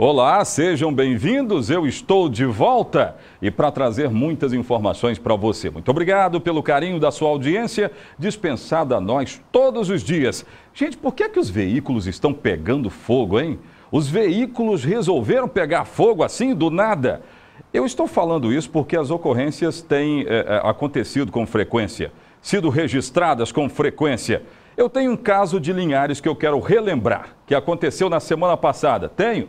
Olá, sejam bem-vindos. Eu estou de volta e para trazer muitas informações para você. Muito obrigado pelo carinho da sua audiência, dispensada a nós todos os dias. Gente, por que, é que os veículos estão pegando fogo, hein? Os veículos resolveram pegar fogo assim do nada? Eu estou falando isso porque as ocorrências têm é, acontecido com frequência, sido registradas com frequência. Eu tenho um caso de Linhares que eu quero relembrar, que aconteceu na semana passada. Tenho?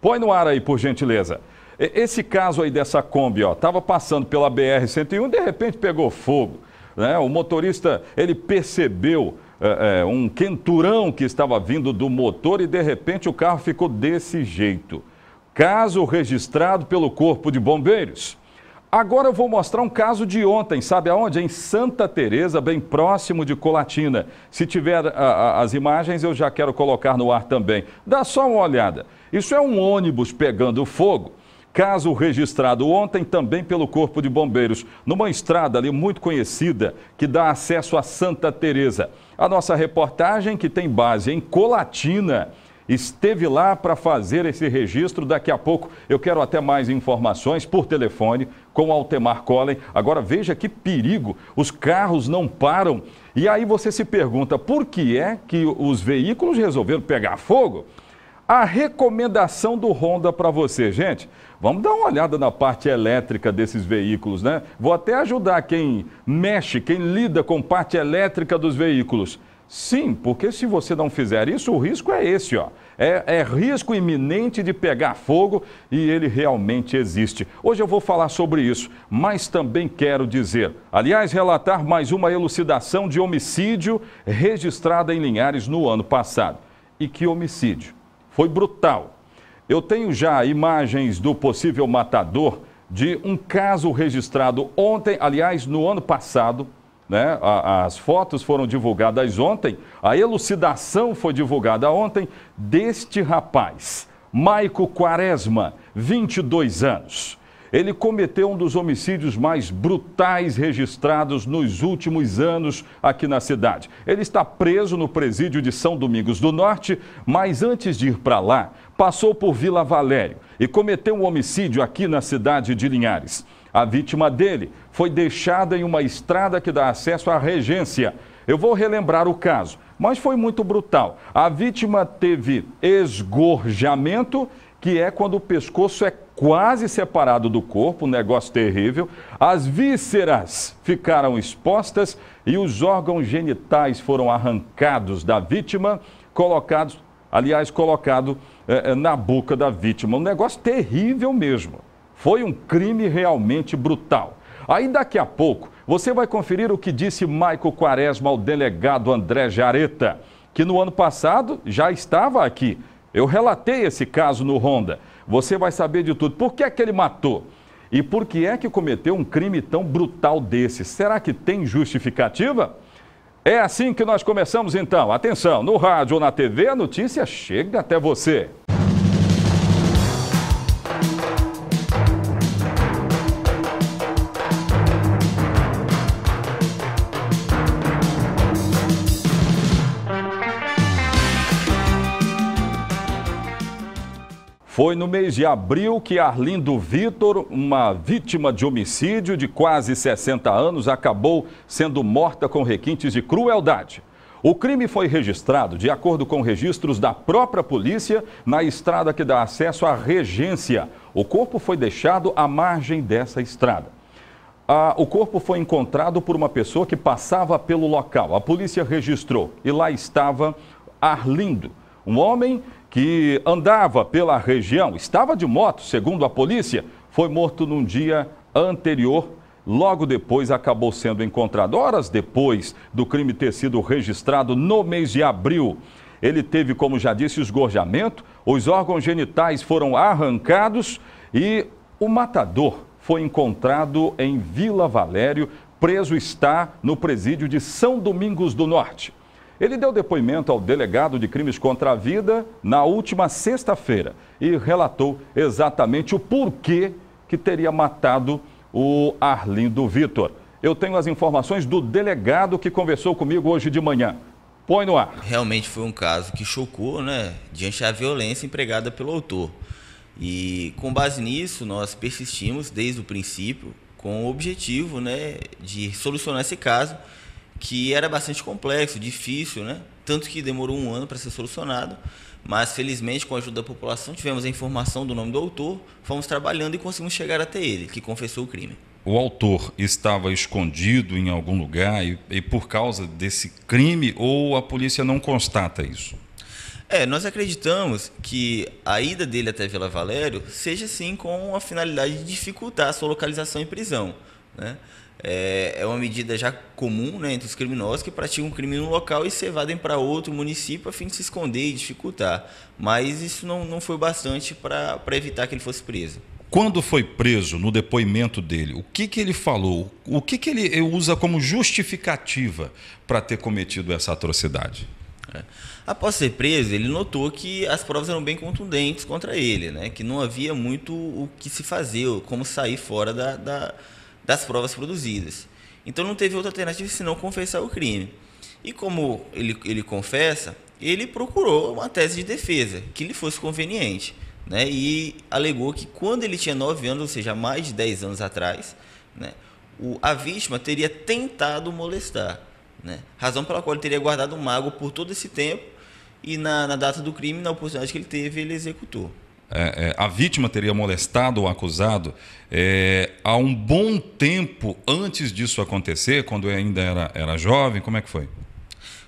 Põe no ar aí, por gentileza. Esse caso aí dessa Kombi, ó, estava passando pela BR-101, de repente pegou fogo. Né? O motorista, ele percebeu é, é, um quenturão que estava vindo do motor e de repente o carro ficou desse jeito. Caso registrado pelo Corpo de Bombeiros. Agora eu vou mostrar um caso de ontem, sabe aonde? Em Santa Teresa, bem próximo de Colatina. Se tiver a, a, as imagens, eu já quero colocar no ar também. Dá só uma olhada. Isso é um ônibus pegando fogo. Caso registrado ontem também pelo Corpo de Bombeiros, numa estrada ali muito conhecida que dá acesso a Santa Teresa. A nossa reportagem, que tem base em Colatina, esteve lá para fazer esse registro. Daqui a pouco eu quero até mais informações por telefone com Altemar Collen. Agora veja que perigo, os carros não param. E aí você se pergunta, por que é que os veículos resolveram pegar fogo? a recomendação do Honda para você. Gente, vamos dar uma olhada na parte elétrica desses veículos, né? Vou até ajudar quem mexe, quem lida com parte elétrica dos veículos. Sim, porque se você não fizer isso, o risco é esse, ó. É, é, risco iminente de pegar fogo e ele realmente existe. Hoje eu vou falar sobre isso, mas também quero dizer, aliás, relatar mais uma elucidação de homicídio registrada em Linhares no ano passado. E que homicídio? Foi brutal. Eu tenho já imagens do possível matador de um caso registrado ontem, aliás, no ano passado. Né? As fotos foram divulgadas ontem, a elucidação foi divulgada ontem deste rapaz, Maico Quaresma, 22 anos. Ele cometeu um dos homicídios mais brutais registrados nos últimos anos aqui na cidade. Ele está preso no presídio de São Domingos do Norte, mas antes de ir para lá, passou por Vila Valério e cometeu um homicídio aqui na cidade de Linhares. A vítima dele foi deixada em uma estrada que dá acesso à regência. Eu vou relembrar o caso, mas foi muito brutal. A vítima teve esgorjamento que é quando o pescoço é quase separado do corpo, um negócio terrível, as vísceras ficaram expostas e os órgãos genitais foram arrancados da vítima, colocados, aliás, colocado eh, eh, na boca da vítima. Um negócio terrível mesmo. Foi um crime realmente brutal. Aí daqui a pouco você vai conferir o que disse Maico Quaresma ao delegado André Jareta, que no ano passado já estava aqui eu relatei esse caso no Honda. Você vai saber de tudo. Por que é que ele matou? E por que é que cometeu um crime tão brutal desse? Será que tem justificativa? É assim que nós começamos então. Atenção, no rádio ou na TV, a notícia chega até você. Foi no mês de abril que Arlindo Vitor, uma vítima de homicídio de quase 60 anos, acabou sendo morta com requintes de crueldade. O crime foi registrado, de acordo com registros da própria polícia, na estrada que dá acesso à Regência. O corpo foi deixado à margem dessa estrada. Ah, o corpo foi encontrado por uma pessoa que passava pelo local. A polícia registrou e lá estava Arlindo, um homem que andava pela região, estava de moto, segundo a polícia, foi morto num dia anterior. Logo depois acabou sendo encontrado. Horas depois do crime ter sido registrado no mês de abril, ele teve, como já disse, esgorjamento, os órgãos genitais foram arrancados e o matador foi encontrado em Vila Valério, preso está no presídio de São Domingos do Norte. Ele deu depoimento ao delegado de crimes contra a vida na última sexta-feira e relatou exatamente o porquê que teria matado o Arlindo Vitor. Eu tenho as informações do delegado que conversou comigo hoje de manhã. Põe no ar. Realmente foi um caso que chocou, né, diante da violência empregada pelo autor. E com base nisso, nós persistimos desde o princípio com o objetivo, né, de solucionar esse caso que era bastante complexo, difícil, né? Tanto que demorou um ano para ser solucionado, mas felizmente com a ajuda da população tivemos a informação do nome do autor, fomos trabalhando e conseguimos chegar até ele, que confessou o crime. O autor estava escondido em algum lugar e, e por causa desse crime ou a polícia não constata isso? É, nós acreditamos que a ida dele até Vila Valério seja sim com a finalidade de dificultar a sua localização em prisão, né? É, é, uma medida já comum né, entre os criminosos que praticam um crime no local e se evadem para outro município a fim de se esconder e dificultar. Mas isso não, não foi bastante para evitar que ele fosse preso. Quando foi preso, no depoimento dele, o que, que ele falou? O que, que ele usa como justificativa para ter cometido essa atrocidade? É. Após ser preso, ele notou que as provas eram bem contundentes contra ele, né? que não havia muito o que se fazer, como sair fora da, da das provas produzidas. Então não teve outra alternativa senão confessar o crime. E como ele, ele confessa, ele procurou uma tese de defesa que lhe fosse conveniente. Né? E alegou que quando ele tinha 9 anos, ou seja, mais de 10 anos atrás, né? o, a vítima teria tentado molestar. Né? Razão pela qual ele teria guardado o um mago por todo esse tempo e na, na data do crime, na oportunidade que ele teve, ele executou. É, é, a vítima teria molestado o acusado é, há um bom tempo antes disso acontecer, quando ainda era, era jovem? Como é que foi?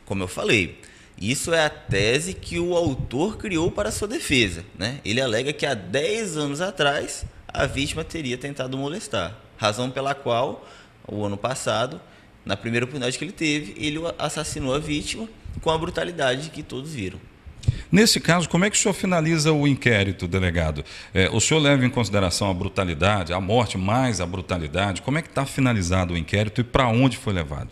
Como eu falei, isso é a tese que o autor criou para sua defesa. Né? Ele alega que há 10 anos atrás a vítima teria tentado molestar, razão pela qual, o ano passado, na primeira oportunidade que ele teve, ele assassinou a vítima com a brutalidade que todos viram. Nesse caso, como é que o senhor finaliza o inquérito, delegado? É, o senhor leva em consideração a brutalidade, a morte mais a brutalidade? Como é que está finalizado o inquérito e para onde foi levado?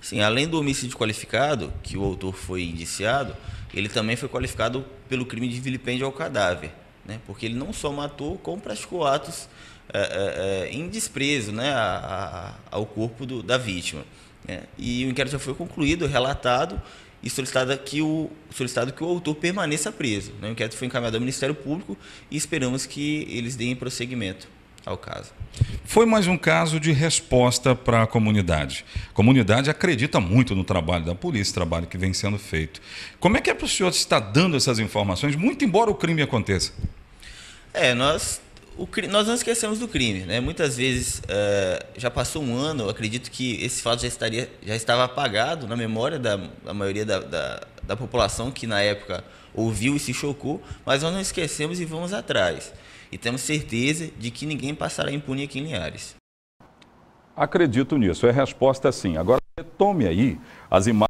Sim, além do homicídio qualificado, que o autor foi indiciado, ele também foi qualificado pelo crime de vilipêndio ao cadáver, né? porque ele não só matou, como praticou atos é, é, é em desprezo né? a, a, ao corpo do, da vítima. Né? E o inquérito já foi concluído, relatado, e que o, solicitado que o autor permaneça preso. Né? O inquérito foi encaminhado ao Ministério Público e esperamos que eles deem prosseguimento ao caso. Foi mais um caso de resposta para a comunidade. A comunidade acredita muito no trabalho da polícia, trabalho que vem sendo feito. Como é que é para o senhor estar tá dando essas informações, muito embora o crime aconteça? É, nós o, nós não esquecemos do crime, né? Muitas vezes uh, já passou um ano, acredito que esse fato já estaria, já estava apagado na memória da, da maioria da, da, da, população que na época ouviu e se chocou, mas nós não esquecemos e vamos atrás. E temos certeza de que ninguém passará impune aqui em Linhares. Acredito nisso. É resposta sim. Agora tome aí as imagens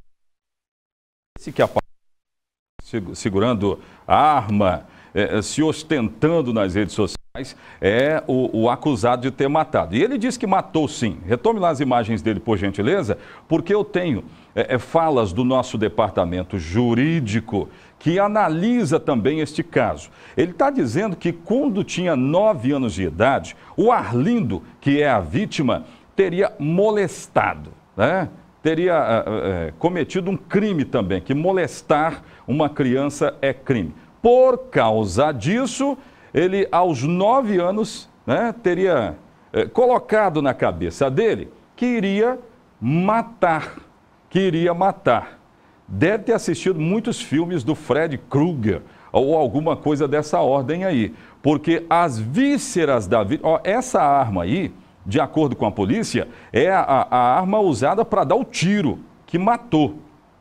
que aparecem segurando a arma é, é, se ostentando nas redes sociais é o, o, acusado de ter matado. E ele diz que matou sim. Retome lá as imagens dele, por gentileza, porque eu tenho é, é falas do nosso departamento jurídico que analisa também este caso. Ele está dizendo que quando tinha nove anos de idade, o Arlindo, que é a vítima, teria molestado, né? teria é, é cometido um crime também, que molestar uma criança é crime. Por causa disso, ele, aos nove anos, né, teria é, colocado na cabeça dele que iria matar. Que iria matar. Deve ter assistido muitos filmes do Fred Krueger ou alguma coisa dessa ordem aí. Porque as vísceras da vítima. Essa arma aí, de acordo com a polícia, é a, a arma usada para dar o tiro que matou.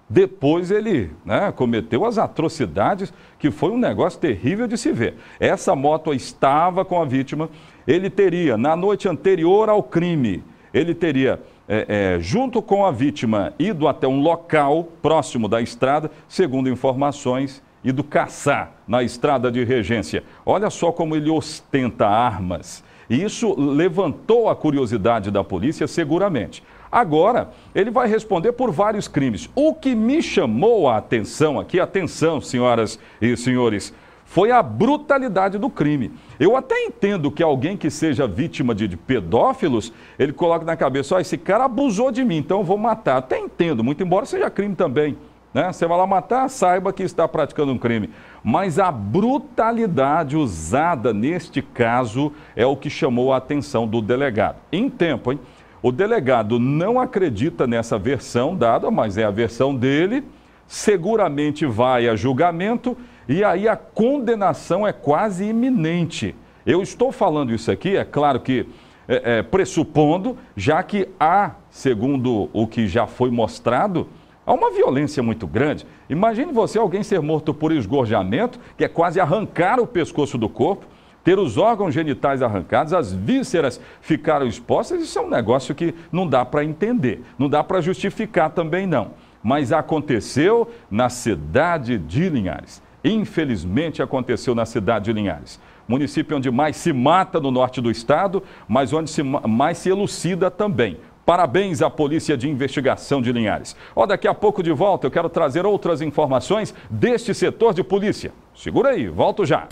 Depois ele né, cometeu as atrocidades, que foi um negócio terrível de se ver. Essa moto estava com a vítima. Ele teria, na noite anterior ao crime, ele teria, é, é, junto com a vítima, ido até um local próximo da estrada, segundo informações, ido caçar na estrada de regência. Olha só como ele ostenta armas. isso levantou a curiosidade da polícia, seguramente. Agora, ele vai responder por vários crimes. O que me chamou a atenção aqui, atenção, senhoras e senhores, foi a brutalidade do crime. Eu até entendo que alguém que seja vítima de, de pedófilos, ele coloca na cabeça, ó, oh, esse cara abusou de mim, então eu vou matar. Até entendo, muito embora seja crime também. Né? Você vai lá matar, saiba que está praticando um crime. Mas a brutalidade usada neste caso é o que chamou a atenção do delegado. Em tempo, hein? O delegado não acredita nessa versão dada, mas é a versão dele. Seguramente vai a julgamento e aí a condenação é quase iminente. Eu estou falando isso aqui, é claro que é, é, pressupondo, já que há, segundo o que já foi mostrado, há uma violência muito grande. Imagine você alguém ser morto por esgorjamento, que é quase arrancar o pescoço do corpo ter os órgãos genitais arrancados, as vísceras ficaram expostas, isso é um negócio que não dá para entender, não dá para justificar também não. Mas aconteceu na cidade de Linhares. Infelizmente aconteceu na cidade de Linhares município onde mais se mata no norte do estado, mas onde se, mais se elucida também. Parabéns à Polícia de Investigação de Linhares. Ó, daqui a pouco de volta eu quero trazer outras informações deste setor de polícia. Segura aí, volto já.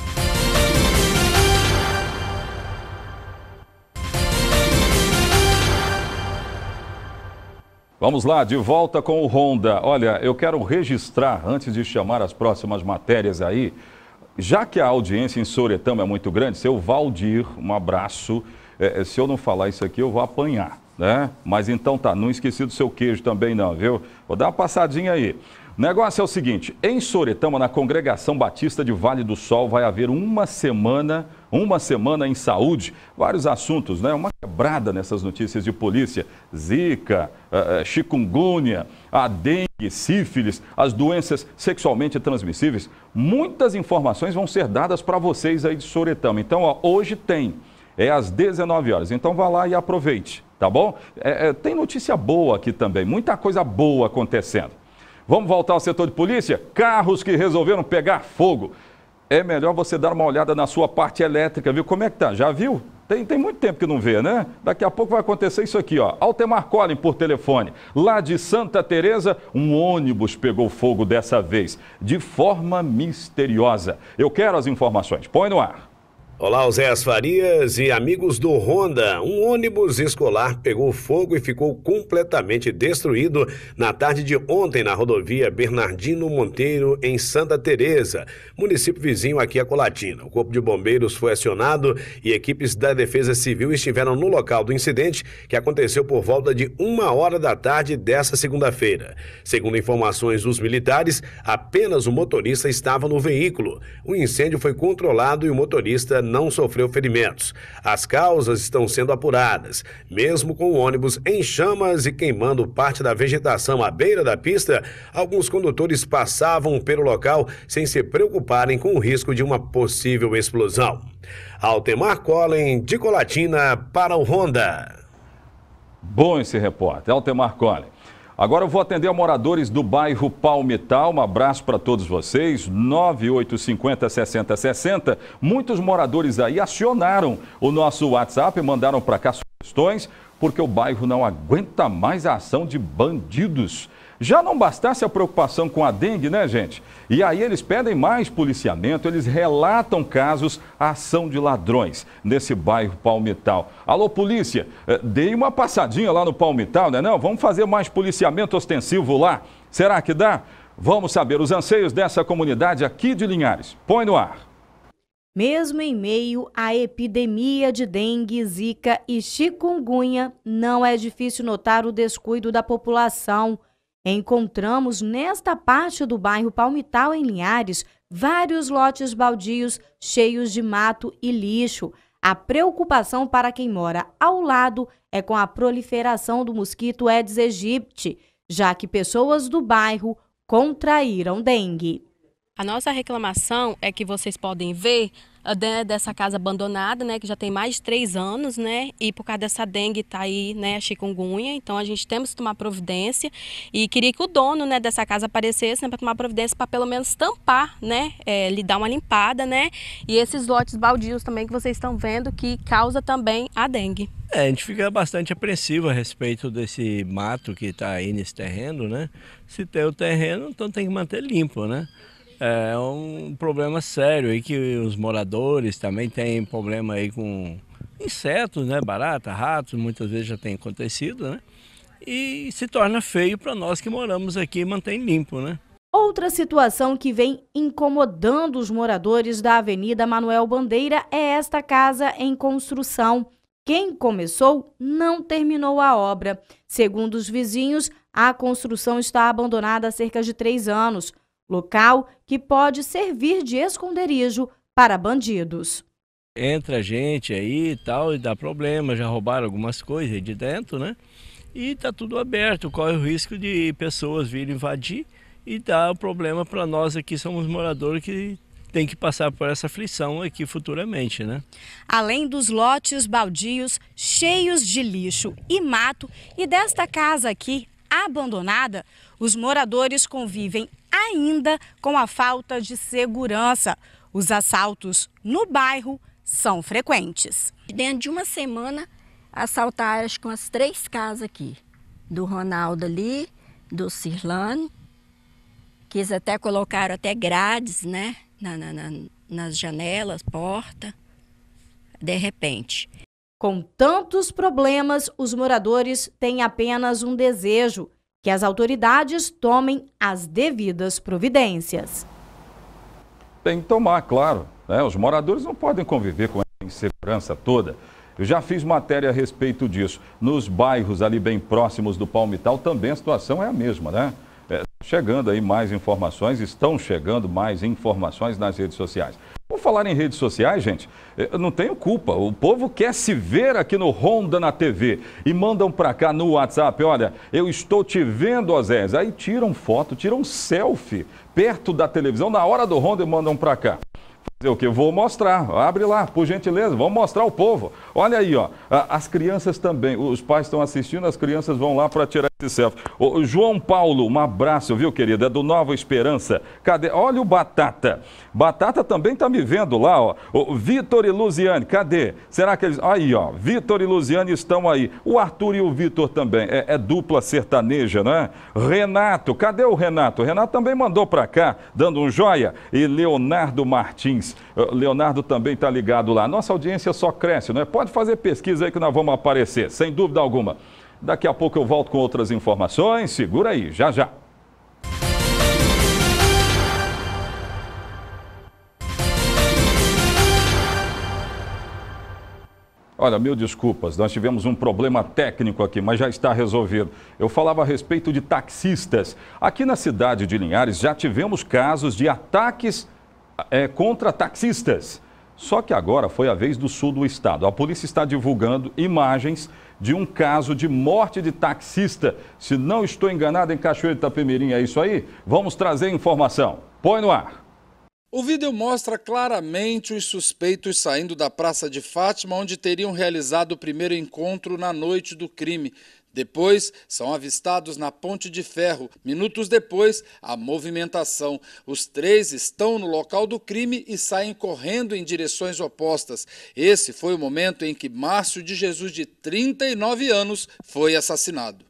Vamos lá, de volta com o Honda. Olha, eu quero registrar, antes de chamar as próximas matérias aí, já que a audiência em Soretama é muito grande, seu Valdir, um abraço. É, é se eu não falar isso aqui, eu vou apanhar, né? Mas então tá, não esqueci do seu queijo também não, viu? Vou dar uma passadinha aí. O negócio é o seguinte: em Soretama, na Congregação Batista de Vale do Sol, vai haver uma semana, uma semana em saúde. Vários assuntos, né? Uma quebrada nessas notícias de polícia: zika, uh, chikungunya, a dengue, sífilis, as doenças sexualmente transmissíveis. Muitas informações vão ser dadas para vocês aí de Soretama. Então, ó, hoje tem. É às 19 horas. Então vá lá e aproveite, tá bom? É, é, tem notícia boa aqui também, muita coisa boa acontecendo. Vamos voltar ao setor de polícia? Carros que resolveram pegar fogo. É melhor você dar uma olhada na sua parte elétrica, viu? Como é que tá? Já viu? Tem, tem muito tempo que não vê, né? Daqui a pouco vai acontecer isso aqui, ó. Altemar Collin por telefone. Lá de Santa Teresa, um ônibus pegou fogo dessa vez, de forma misteriosa. Eu quero as informações. Põe no ar. Olá, Zé Farias e amigos do Honda. Um ônibus escolar pegou fogo e ficou completamente destruído na tarde de ontem na rodovia Bernardino Monteiro, em Santa Teresa, município vizinho aqui a Colatina. O Corpo de Bombeiros foi acionado e equipes da Defesa Civil estiveram no local do incidente, que aconteceu por volta de uma hora da tarde dessa segunda-feira. Segundo informações dos militares, apenas o motorista estava no veículo. O incêndio foi controlado e o motorista não sofreu ferimentos. As causas estão sendo apuradas. Mesmo com o ônibus em chamas e queimando parte da vegetação à beira da pista, alguns condutores passavam pelo local sem se preocuparem com o risco de uma possível explosão. Altemar Collen, de Colatina, para o Honda. Bom esse repórter, Altemar Collen. Agora eu vou atender a moradores do bairro Palmital. Um abraço para todos vocês. 9850 6060. Muitos moradores aí acionaram o nosso WhatsApp e mandaram para cá sugestões, porque o bairro não aguenta mais a ação de bandidos. Já não bastasse a preocupação com a dengue, né, gente? E aí eles pedem mais policiamento, eles relatam casos, ação de ladrões nesse bairro Palmital. Alô, polícia, eh, dei uma passadinha lá no Palmital, né? Não, vamos fazer mais policiamento ostensivo lá. Será que dá? Vamos saber os anseios dessa comunidade aqui de Linhares. Põe no ar. Mesmo em meio à epidemia de dengue, zika e chikungunya, não é difícil notar o descuido da população. Encontramos nesta parte do bairro Palmital, em Linhares, vários lotes baldios cheios de mato e lixo. A preocupação para quem mora ao lado é com a proliferação do mosquito Aedes aegypti, já que pessoas do bairro contraíram dengue. A nossa reclamação é que vocês podem ver ah, dessa casa abandonada, né, que já tem mais de três anos, né, e por causa dessa dengue está aí, né, a chikungunya, então a gente temos que tomar providência e queria que o dono, né, dessa casa aparecesse, né, para tomar providência para pelo menos tampar, né, é, lhe dar uma limpada, né, e esses lotes baldios também que vocês estão vendo que causa também a dengue. É, a gente fica bastante apreensivo a respeito desse mato que está aí nesse terreno, né? Se tem o terreno, então tem que manter limpo, né? É um problema sério aí que os moradores também têm problema aí com insetos, né? Barata, ratos, muitas vezes já tem acontecido, né? E se torna feio para nós que moramos aqui e mantém limpo, né? Outra situação que vem incomodando os moradores da Avenida Manuel Bandeira é esta casa em construção. Quem começou não terminou a obra. Segundo os vizinhos, a construção está abandonada há cerca de três anos local que pode servir de esconderijo para bandidos. Entra gente aí e tal, e dá problema, já roubaram algumas coisas aí de dentro, né? E está tudo aberto, corre o risco de pessoas virem invadir e dar o problema para nós aqui, somos moradores que tem que passar por essa aflição aqui futuramente, né? Além dos lotes baldios cheios de lixo e mato e desta casa aqui abandonada, os moradores convivem ainda com a falta de segurança. Os assaltos no bairro são frequentes. Dentro de uma semana, assaltaram acho, com as três casas aqui. Do Ronaldo ali, do Cirlano. Quis até colocar até grades, né? Na, na, na, nas janelas, porta. De repente. Com tantos problemas, os moradores têm apenas um desejo: que as autoridades tomem as devidas providências. Tem que tomar, claro. Né? Os moradores não podem conviver com essa insegurança toda. Eu já fiz matéria a respeito disso. Nos bairros ali bem próximos do Palmital também a situação é a mesma, né? É, chegando aí mais informações, estão chegando mais informações nas redes sociais. Por falar em redes sociais, gente, eh, eu não tenho culpa. O povo quer se ver aqui no Honda na TV e mandam para cá no WhatsApp: olha, eu estou te vendo, Osés. Aí tiram foto, tiram selfie perto da televisão, na hora do Honda e mandam para cá o que? Vou mostrar. Abre lá, por gentileza, vamos mostrar ao povo. Olha aí, ó. As crianças também, os pais estão assistindo, as crianças vão lá para tirar esse selfie. Ô, João Paulo, um abraço, viu, querida? É do Nova Esperança. Cadê? Olha o Batata. Batata também está me vendo lá, ó. O Vitor e Luziane, cadê? Será que eles. Aí, ó. Vitor e Luziane estão aí. O Arthur e o Vitor também. É, é dupla sertaneja, é? Renato, cadê o Renato? O Renato também mandou para cá, dando um joia. E Leonardo Martins. Eh, Leonardo também está ligado lá. Nossa audiência só cresce, não é? Pode fazer pesquisa aí que nós vamos aparecer, sem dúvida alguma. Daqui a pouco eu volto com outras informações. Segura aí, já já. Olha, mil desculpas, nós tivemos um problema técnico aqui, mas já está resolvido. Eu falava a respeito de taxistas. Aqui na cidade de Linhares já tivemos casos de ataques é, contra taxistas. Só que agora foi a vez do sul do estado. A polícia está divulgando imagens de um caso de morte de taxista. Se não estou enganado, em cachoeira de Itapemirim é isso aí? Vamos trazer informação. Põe no ar. O vídeo mostra claramente os suspeitos saindo da Praça de Fátima, onde teriam realizado o primeiro encontro na noite do crime. Depois, são avistados na Ponte de Ferro. Minutos depois, a movimentação. Os três estão no local do crime e saem correndo em direções opostas. Esse foi o momento em que Márcio de Jesus, de 39 anos, foi assassinado.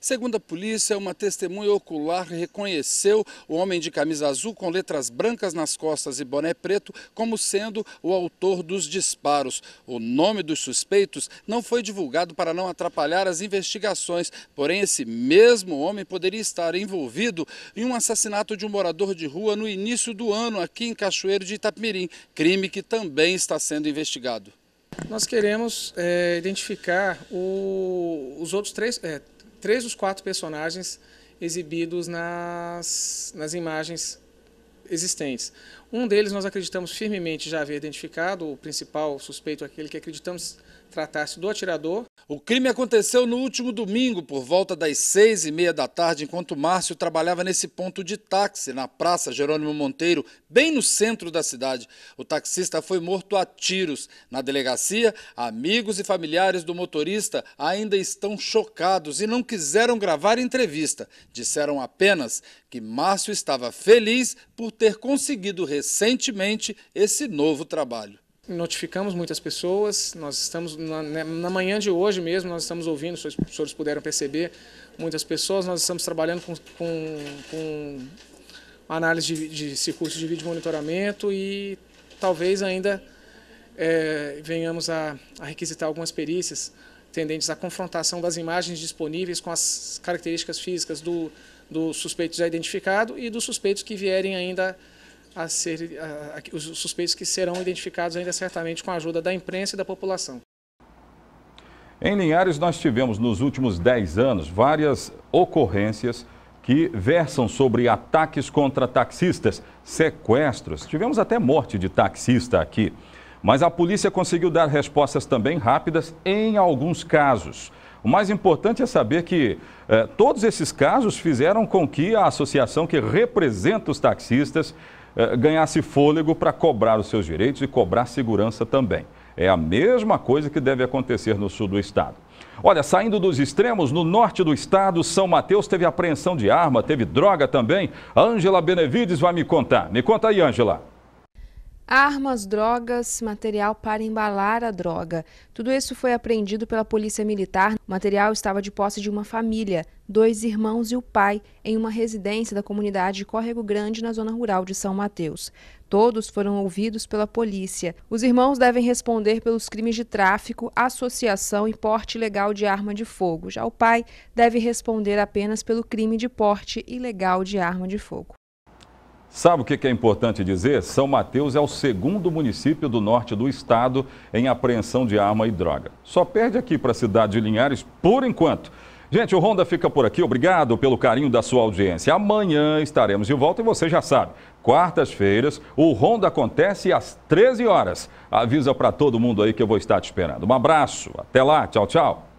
Segundo a polícia, uma testemunha ocular reconheceu o homem de camisa azul com letras brancas nas costas e boné preto como sendo o autor dos disparos. O nome dos suspeitos não foi divulgado para não atrapalhar as investigações, porém esse mesmo homem poderia estar envolvido em um assassinato de um morador de rua no início do ano aqui em Cachoeiro de Itapemirim, crime que também está sendo investigado. Nós queremos é, identificar o, os outros três, é, três dos quatro personagens exibidos nas, nas imagens existentes. Um deles nós acreditamos firmemente já haver identificado, o principal suspeito, é aquele que acreditamos tratasse do atirador. O crime aconteceu no último domingo, por volta das seis e meia da tarde, enquanto Márcio trabalhava nesse ponto de táxi, na Praça Jerônimo Monteiro, bem no centro da cidade. O taxista foi morto a tiros. Na delegacia, amigos e familiares do motorista ainda estão chocados e não quiseram gravar entrevista. Disseram apenas que Márcio estava feliz por ter conseguido recentemente esse novo trabalho notificamos muitas pessoas. Nós estamos na, né, na, manhã de hoje mesmo, nós estamos ouvindo, se os professores puderam perceber, muitas pessoas. Nós estamos trabalhando com, com, com análise de, de circuitos de vídeo monitoramento e talvez ainda é, venhamos a, a requisitar algumas perícias tendentes à confrontação das imagens disponíveis com as características físicas do, do suspeito já identificado e dos suspeitos que vierem ainda a a ser, a, a, os suspeitos que serão identificados ainda certamente com a ajuda da imprensa e da população. Em Linhares, nós tivemos nos últimos 10 anos várias ocorrências que versam sobre ataques contra taxistas, sequestros. Tivemos até morte de taxista aqui. Mas a polícia conseguiu dar respostas também rápidas em alguns casos. O mais importante é saber que eh, todos esses casos fizeram com que a associação que representa os taxistas é, ganhasse fôlego para cobrar os seus direitos e cobrar segurança também. É a mesma coisa que deve acontecer no sul do estado. Olha, saindo dos extremos, no norte do estado, São Mateus teve apreensão de arma, teve droga também. A Ângela Benevides vai me contar. Me conta aí, Ângela. Armas, drogas, material para embalar a droga. Tudo isso foi apreendido pela Polícia Militar. O material estava de posse de uma família, dois irmãos e o pai, em uma residência da comunidade Córrego Grande, na zona rural de São Mateus. Todos foram ouvidos pela polícia. Os irmãos devem responder pelos crimes de tráfico, associação e porte ilegal de arma de fogo. Já o pai deve responder apenas pelo crime de porte ilegal de arma de fogo. Sabe o que é importante dizer? São Mateus é o segundo município do norte do estado em apreensão de arma e droga. Só perde aqui para a cidade de Linhares por enquanto. Gente, o Ronda fica por aqui. Obrigado pelo carinho da sua audiência. Amanhã estaremos de volta e você já sabe, quartas-feiras, o Ronda acontece às 13 horas. Avisa para todo mundo aí que eu vou estar te esperando. Um abraço, até lá, tchau, tchau.